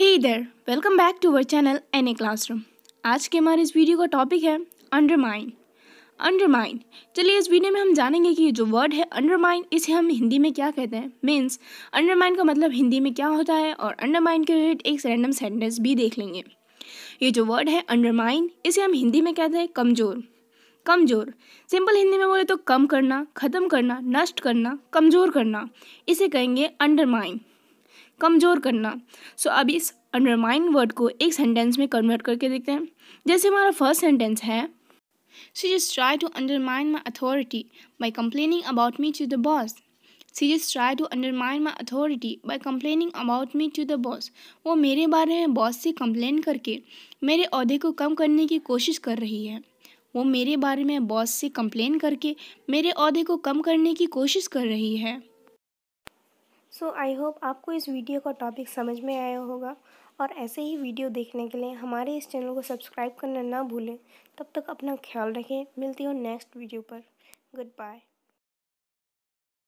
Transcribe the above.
hey there welcome back to our channel N A classroom आज के हमारे इस वीडियो का टॉपिक है अंडर माइंड चलिए इस वीडियो में हम जानेंगे कि जो वर्ड है माइंड इसे हम हिंदी में क्या कहते हैं मीन्स माइंड का मतलब हिंदी में क्या होता है और माइंड के रिलेटेड एक रैंडम सेंटेंस भी देख लेंगे ये जो वर्ड है माइंड इसे हम हिंदी में कहते हैं कमज़ोर कमज़ोर सिंपल हिंदी में बोले तो कम करना ख़त्म करना नष्ट करना कमज़ोर करना इसे कहेंगे अंडरमाइन कमज़ोर करना सो so, अब इस अंडरमाइन वर्ड को एक सेंटेंस में कन्वर्ट करके देखते हैं जैसे हमारा फर्स्ट सेंटेंस है she just try to undermine my authority by complaining about me to the boss she just try to undermine my authority by complaining about me to the boss वो मेरे बारे में बॉस से complain करके मेरे अहदे को कम करने की कोशिश कर रही है वो मेरे बारे में बॉस से कंप्लेन करके मेरे अहदे को कम करने की कोशिश कर रही है सो आई होप आपको इस वीडियो का टॉपिक समझ में आया होगा और ऐसे ही वीडियो देखने के लिए हमारे इस चैनल को सब्सक्राइब करना ना भूलें तब तक अपना ख्याल रखें मिलती हूँ नेक्स्ट वीडियो पर गुड बाय